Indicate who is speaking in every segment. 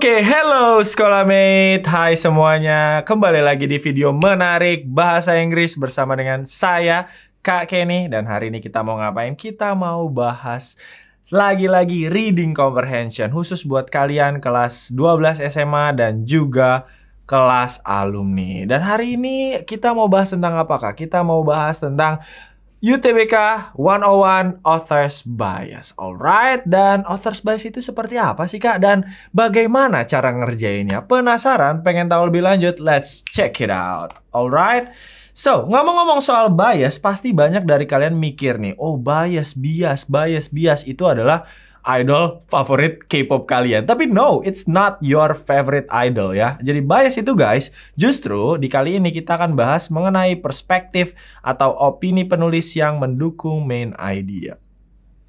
Speaker 1: Oke, okay, hello sekolah mate. Hai semuanya. Kembali lagi di video menarik bahasa Inggris bersama dengan saya Kak Kenny dan hari ini kita mau ngapain? Kita mau bahas lagi-lagi reading comprehension khusus buat kalian kelas 12 SMA dan juga kelas alumni. Dan hari ini kita mau bahas tentang apa Kak? Kita mau bahas tentang UTBK 101 Authors Bias. Alright, dan Authors Bias itu seperti apa sih kak? Dan bagaimana cara ngerjainnya? Penasaran? Pengen tahu lebih lanjut? Let's check it out. Alright. So, ngomong-ngomong soal bias, pasti banyak dari kalian mikir nih, oh bias, bias, bias, bias itu adalah idol favorit K-pop kalian. Tapi no, it's not your favorite idol ya. Jadi bias itu guys, justru di kali ini kita akan bahas mengenai perspektif atau opini penulis yang mendukung main idea.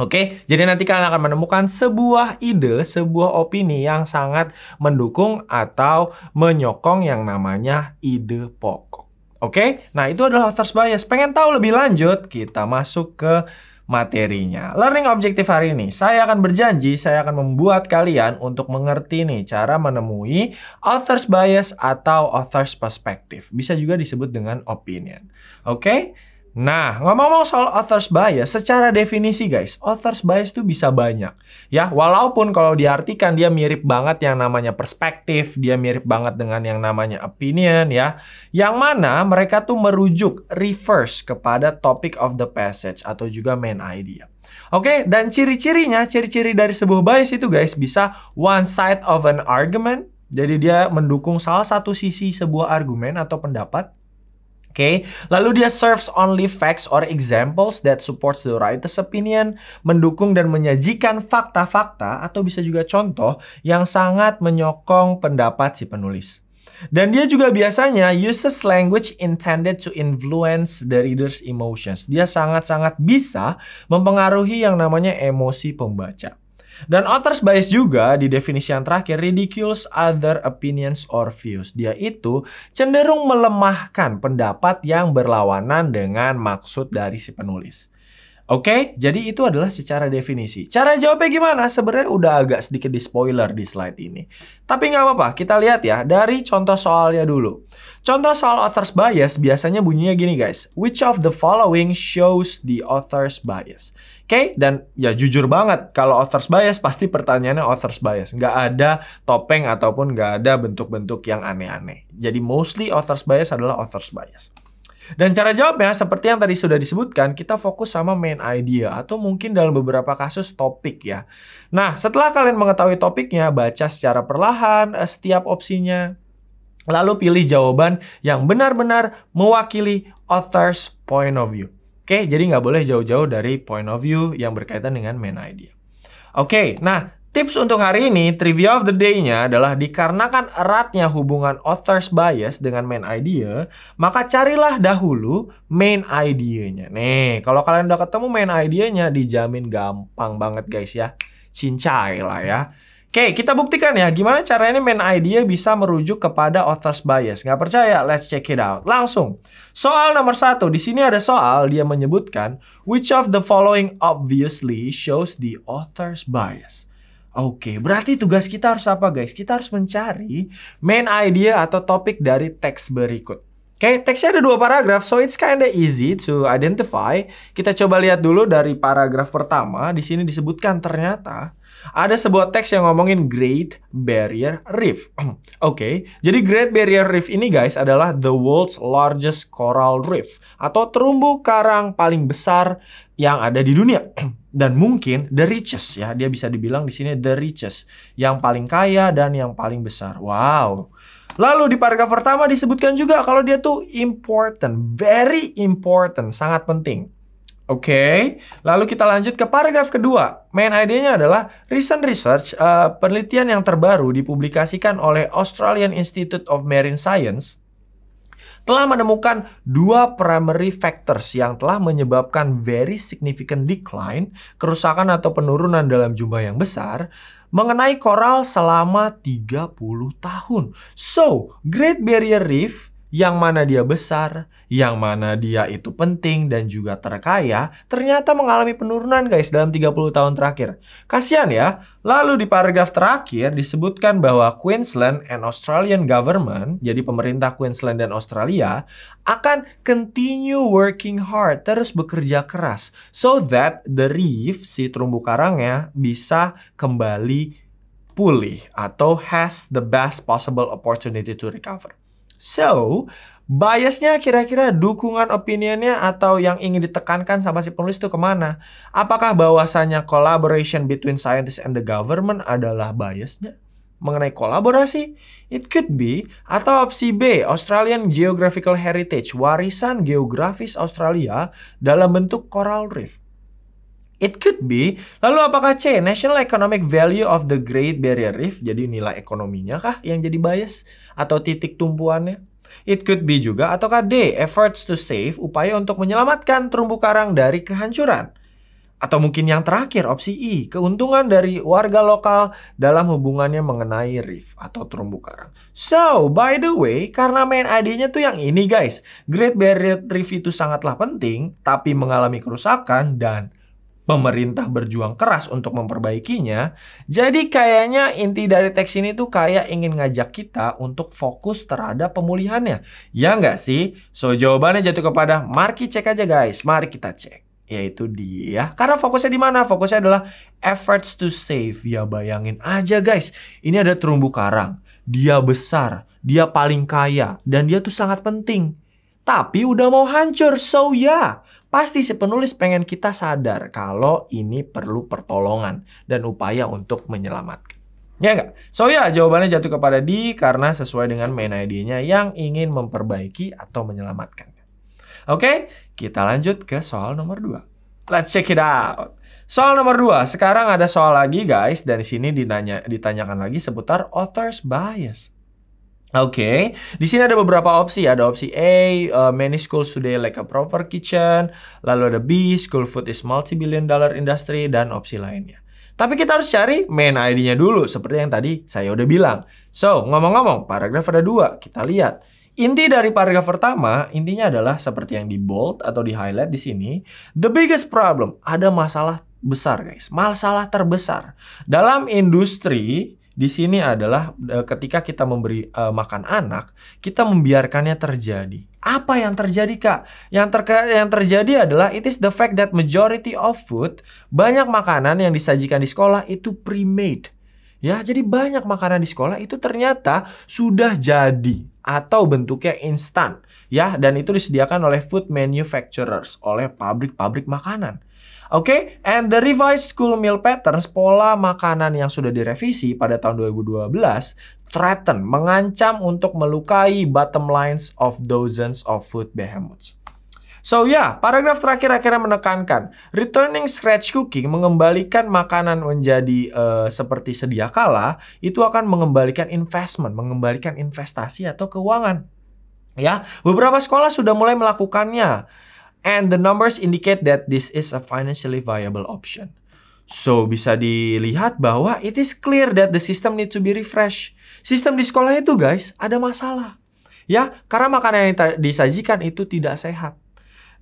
Speaker 1: Oke, jadi nanti kalian akan menemukan sebuah ide, sebuah opini yang sangat mendukung atau menyokong yang namanya ide pokok. Oke, nah itu adalah author's bias. Pengen tahu lebih lanjut? Kita masuk ke materinya. Learning objektif hari ini, saya akan berjanji saya akan membuat kalian untuk mengerti nih cara menemui author's bias atau author's perspective. Bisa juga disebut dengan opinion. Oke? Okay? Nah, ngomong-ngomong soal author's bias, secara definisi guys, author's bias itu bisa banyak. Ya, walaupun kalau diartikan dia mirip banget yang namanya perspektif, dia mirip banget dengan yang namanya opinion ya. Yang mana mereka tuh merujuk, reverse kepada topic of the passage atau juga main idea. Oke, okay? dan ciri-cirinya, ciri-ciri dari sebuah bias itu guys bisa one side of an argument, jadi dia mendukung salah satu sisi sebuah argumen atau pendapat Okay? Lalu dia serves only facts or examples that supports the writer's opinion, mendukung dan menyajikan fakta-fakta atau bisa juga contoh yang sangat menyokong pendapat si penulis. Dan dia juga biasanya uses language intended to influence the reader's emotions. Dia sangat-sangat bisa mempengaruhi yang namanya emosi pembaca. Dan author's bias juga di definisi yang terakhir ridicules other opinions or views. Dia itu cenderung melemahkan pendapat yang berlawanan dengan maksud dari si penulis. Oke, okay? jadi itu adalah secara definisi. Cara jawabnya gimana? Sebenarnya udah agak sedikit di spoiler di slide ini. Tapi nggak apa-apa, kita lihat ya dari contoh soalnya dulu. Contoh soal author's bias biasanya bunyinya gini guys. Which of the following shows the author's bias? Oke, okay? dan ya jujur banget kalau author's bias pasti pertanyaannya author's bias. Nggak ada topeng ataupun nggak ada bentuk-bentuk yang aneh-aneh. Jadi mostly author's bias adalah author's bias. Dan cara jawabnya seperti yang tadi sudah disebutkan, kita fokus sama main idea atau mungkin dalam beberapa kasus topik ya. Nah, setelah kalian mengetahui topiknya, baca secara perlahan eh, setiap opsinya. Lalu pilih jawaban yang benar-benar mewakili author's point of view. Oke, jadi nggak boleh jauh-jauh dari point of view yang berkaitan dengan main idea. Oke, nah Tips untuk hari ini, trivia of the day-nya adalah dikarenakan eratnya hubungan author's bias dengan main idea, ya, maka carilah dahulu main idea-nya. Nih, kalau kalian udah ketemu main idea-nya, dijamin gampang banget guys ya. Cincai lah ya. Oke, kita buktikan ya gimana caranya main idea bisa merujuk kepada author's bias. Nggak percaya? Let's check it out. Langsung. Soal nomor satu. Di sini ada soal, dia menyebutkan, which of the following obviously shows the author's bias. Oke, okay, berarti tugas kita harus apa guys? Kita harus mencari main idea atau topik dari teks berikut. Oke, okay, teksnya ada dua paragraf, so it's kinda easy to identify. Kita coba lihat dulu dari paragraf pertama. Di sini disebutkan ternyata ada sebuah teks yang ngomongin Great Barrier Reef. Oke, okay. jadi Great Barrier Reef ini guys adalah the world's largest coral reef atau terumbu karang paling besar yang ada di dunia. dan mungkin the richest ya dia bisa dibilang di sini the richest yang paling kaya dan yang paling besar wow lalu di paragraf pertama disebutkan juga kalau dia tuh important very important sangat penting Oke, okay. lalu kita lanjut ke paragraf kedua. Main idenya adalah recent research, uh, penelitian yang terbaru dipublikasikan oleh Australian Institute of Marine Science telah menemukan dua primary factors yang telah menyebabkan very significant decline, kerusakan atau penurunan dalam jumlah yang besar, mengenai koral selama 30 tahun. So, Great Barrier Reef yang mana dia besar, yang mana dia itu penting dan juga terkaya, ternyata mengalami penurunan guys dalam 30 tahun terakhir. Kasian ya. Lalu di paragraf terakhir disebutkan bahwa Queensland and Australian government, jadi pemerintah Queensland dan Australia, akan continue working hard, terus bekerja keras, so that the reef, si terumbu karangnya, bisa kembali pulih atau has the best possible opportunity to recover. So, biasnya kira-kira dukungan opinionnya atau yang ingin ditekankan sama si penulis itu kemana? Apakah bahwasannya collaboration between scientists and the government adalah biasnya? mengenai kolaborasi? It could be. Atau opsi B, Australian Geographical Heritage, warisan geografis Australia dalam bentuk coral reef. It could be. Lalu apakah C, National Economic Value of the Great Barrier Reef, jadi nilai ekonominya kah yang jadi bias? Atau titik tumpuannya? It could be juga. Ataukah D, efforts to save, upaya untuk menyelamatkan terumbu karang dari kehancuran? Atau mungkin yang terakhir, opsi I, e, keuntungan dari warga lokal dalam hubungannya mengenai reef atau terumbu karang. So, by the way, karena main ID-nya tuh yang ini guys, Great Barrier Reef itu sangatlah penting, tapi mengalami kerusakan dan pemerintah berjuang keras untuk memperbaikinya. Jadi kayaknya inti dari teks ini tuh kayak ingin ngajak kita untuk fokus terhadap pemulihannya. Ya nggak sih? So jawabannya jatuh kepada mari cek aja guys. Mari kita cek yaitu dia. Karena fokusnya di mana? Fokusnya adalah efforts to save. Ya bayangin aja guys, ini ada terumbu karang. Dia besar, dia paling kaya, dan dia tuh sangat penting. Tapi udah mau hancur, so ya. Yeah. Pasti si penulis pengen kita sadar kalau ini perlu pertolongan dan upaya untuk menyelamatkan. Ya enggak? So ya, jawabannya jatuh kepada D karena sesuai dengan main ID-nya yang ingin memperbaiki atau menyelamatkan. Oke, kita lanjut ke soal nomor 2. Let's check it out. Soal nomor 2. Sekarang ada soal lagi guys dan di sini ditanya ditanyakan lagi seputar author's bias. Oke, okay. di sini ada beberapa opsi. Ya. Ada opsi A, uh, many schools today like a proper kitchen. Lalu ada B, school food is multi-billion dollar industry dan opsi lainnya. Tapi kita harus cari main ID-nya dulu, seperti yang tadi saya udah bilang. So, ngomong-ngomong, paragraf ada dua, kita lihat. Inti dari paragraf pertama, intinya adalah seperti yang di bold atau di highlight di sini, the biggest problem, ada masalah besar guys, masalah terbesar. Dalam industri, di sini adalah e, ketika kita memberi uh, makan anak, kita membiarkannya terjadi. Apa yang terjadi, Kak? Yang ter yang terjadi adalah it is the fact that majority of food, banyak makanan yang disajikan di sekolah itu pre-made Ya, jadi banyak makanan di sekolah itu ternyata sudah jadi atau bentuknya instan, ya, dan itu disediakan oleh food manufacturers, oleh pabrik-pabrik makanan. Oke, okay? and the revised school meal patterns, pola makanan yang sudah direvisi pada tahun 2012, threaten, mengancam untuk melukai bottom lines of dozens of food behemoths. So ya, yeah, paragraf terakhir akhirnya menekankan returning scratch cooking mengembalikan makanan menjadi uh, seperti sedia kala itu akan mengembalikan investment, mengembalikan investasi atau keuangan. Ya, beberapa sekolah sudah mulai melakukannya. And the numbers indicate that this is a financially viable option. So, bisa dilihat bahwa it is clear that the system need to be refreshed. Sistem di sekolah itu guys, ada masalah. Ya, karena makanan yang disajikan itu tidak sehat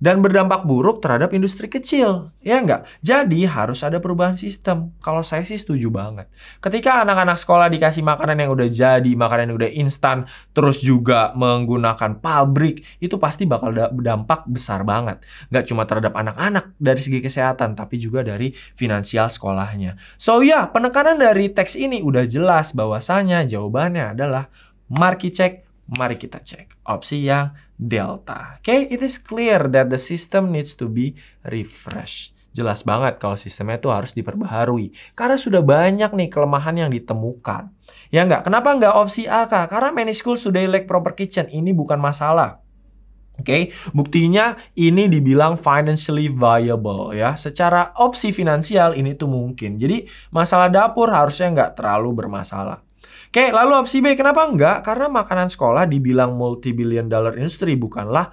Speaker 1: dan berdampak buruk terhadap industri kecil. Ya enggak? Jadi harus ada perubahan sistem. Kalau saya sih setuju banget. Ketika anak-anak sekolah dikasih makanan yang udah jadi, makanan yang udah instan, terus juga menggunakan pabrik, itu pasti bakal berdampak besar banget. Enggak cuma terhadap anak-anak dari segi kesehatan, tapi juga dari finansial sekolahnya. So ya, yeah, penekanan dari teks ini udah jelas bahwasanya jawabannya adalah marki cek Mari kita cek opsi yang delta. Oke, okay? it is clear that the system needs to be refreshed. Jelas banget kalau sistemnya itu harus diperbaharui. Karena sudah banyak nih kelemahan yang ditemukan. Ya nggak? Kenapa nggak opsi A, Kak? Karena many schools sudah lack proper kitchen. Ini bukan masalah. Oke, okay? buktinya ini dibilang financially viable ya. Secara opsi finansial ini tuh mungkin. Jadi masalah dapur harusnya nggak terlalu bermasalah. Oke, lalu opsi B kenapa enggak? Karena makanan sekolah dibilang multi billion dollar industry bukanlah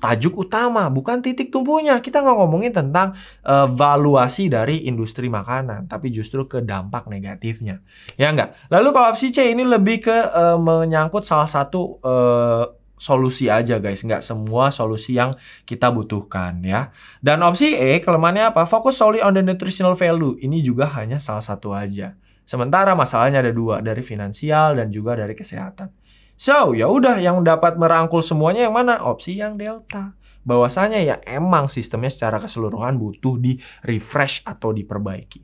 Speaker 1: tajuk utama, bukan titik tumpunya. Kita nggak ngomongin tentang eh, valuasi dari industri makanan, tapi justru ke dampak negatifnya. Ya enggak. Lalu kalau opsi C ini lebih ke uh, menyangkut salah satu uh, solusi aja guys, nggak semua solusi yang kita butuhkan ya. Dan opsi E kelemahannya apa? Fokus solely on the nutritional value. Ini juga hanya salah satu aja. Sementara masalahnya ada dua, dari finansial dan juga dari kesehatan. So, ya udah yang dapat merangkul semuanya yang mana? Opsi yang delta. Bahwasanya ya emang sistemnya secara keseluruhan butuh di refresh atau diperbaiki.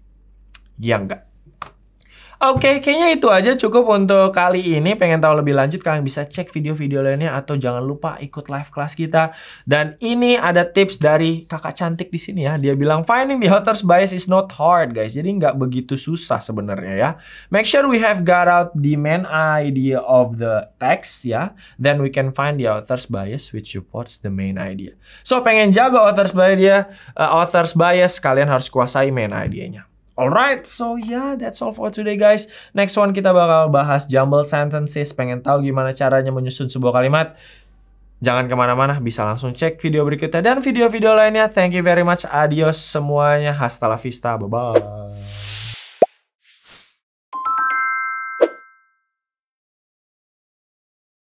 Speaker 1: Ya enggak? Oke, okay, kayaknya itu aja cukup untuk kali ini. Pengen tahu lebih lanjut, kalian bisa cek video-video lainnya atau jangan lupa ikut live kelas kita. Dan ini ada tips dari kakak cantik di sini ya. Dia bilang, finding the author's bias is not hard, guys. Jadi nggak begitu susah sebenarnya ya. Make sure we have got out the main idea of the text ya. Then we can find the author's bias which supports the main idea. So, pengen jaga author's bias, uh, author's bias kalian harus kuasai main idenya. Alright, so yeah, that's all for today guys. Next one kita bakal bahas jumbled sentences. Pengen tahu gimana caranya menyusun sebuah kalimat? Jangan kemana-mana, bisa langsung cek video berikutnya dan video-video lainnya. Thank you very much. Adios semuanya. Hasta la vista. Bye-bye.